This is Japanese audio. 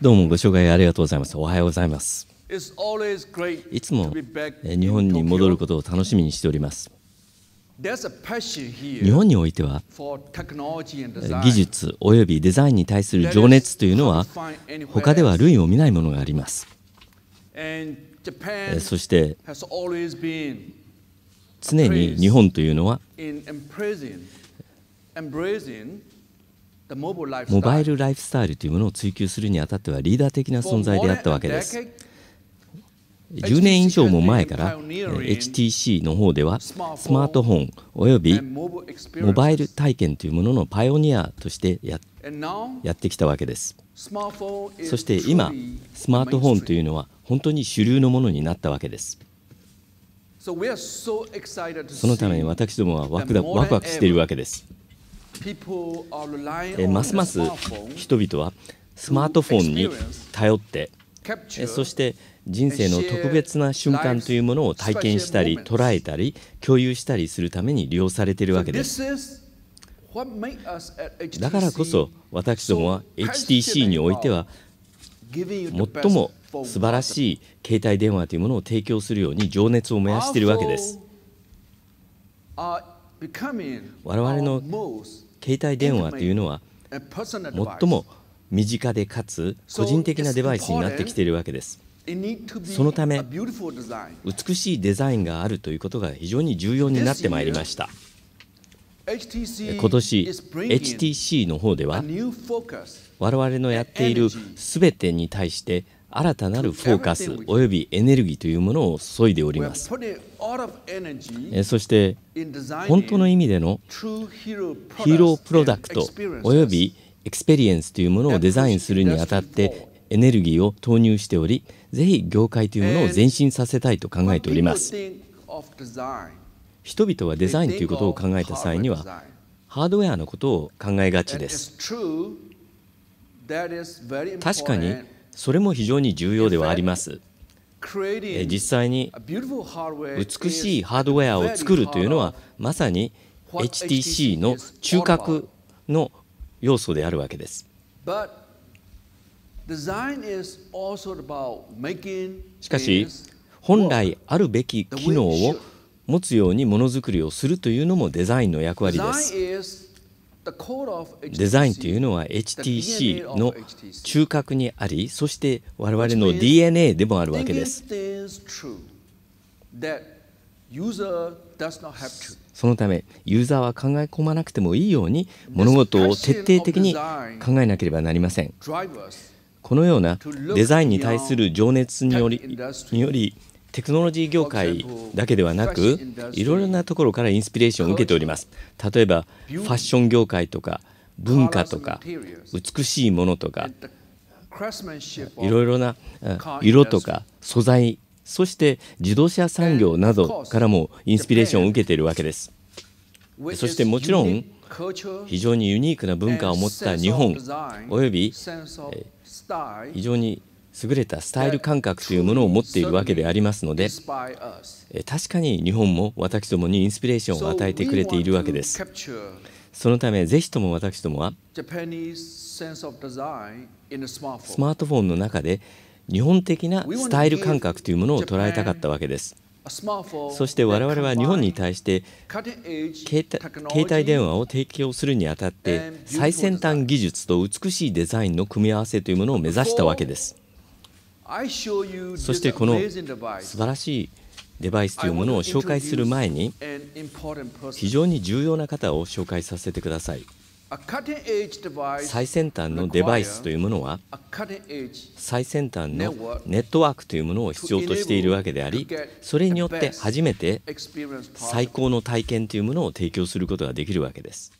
どうもご紹介ありがとうございます。おはようございます。いつも日本に戻ることを楽しみにしております。日本においては技術およびデザインに対する情熱というのは他では類を見ないものがあります。そして常に日本というのはモバイルライフスタイルというものを追求するにあたってはリーダー的な存在であったわけです。10年以上も前から HTC の方ではスマートフォンおよびモバイル体験というもののパイオニアとしてやってきたわけですそして今スマートフォンというのは本当に主流のものになったわけですそのために私どもはワクワクしているわけですえますます人々はスマートフォンに頼ってそして人生の特別な瞬間というものを体験したり捉えたり共有したりするために利用されているわけですだからこそ私どもは HTC においては最も素晴らしい携帯電話というものを提供するように情熱を燃やしているわけです我々の携帯電話というのは最も身近でかつ個人的なデバイスになってきているわけです。そのため美しいデザインがあるということが非常に重要になってまいりました。今年 HTC の方では我々のやっている全てに対して新たなるフォーカスおよびエネルギーというものを注いでおりますそして本当の意味でのヒーロープロダクトおよびエクスペリエンスというものをデザインするにあたってエネルギーを投入しておりぜひ業界というものを前進させたいと考えております。人々はデザインということを考えた際にはハードウェアのことを考えがちです確かにそれも非常に重要ではあります実際に美しいハードウェアを作るというのはまさに HTC の中核の要素であるわけですしかし本来あるべき機能を持つようにものづくりをするというのもデザインの役割です。デザインというのは HTC の中核にありそして我々の DNA でもあるわけです。そのためユーザーは考え込まなくてもいいように物事を徹底的に考えなければなりません。このようなデザインに対する情熱によりテクノロジー業界だけではなくいろいろなところからインスピレーションを受けております例えばファッション業界とか文化とか美しいものとかいろいろな色とか素材そして自動車産業などからもインスピレーションを受けているわけですそしてもちろん非常にユニークな文化を持った日本および非常に優れたスタイル感覚というものを持っているわけでありますので確かに日本も私どもにインスピレーションを与えてくれているわけですそのためぜひとも私どもはスマートフォンの中で日本的なスタイル感覚というものを捉えたかったわけですそして我々は日本に対して携帯電話を提供するにあたって最先端技術と美しいデザインの組み合わせというものを目指したわけです。そしてこの素晴らしいデバイスというものを紹介する前に非常に重要な方を紹介させてください最先端のデバイスというものは最先端のネットワークというものを必要としているわけでありそれによって初めて最高の体験というものを提供することができるわけです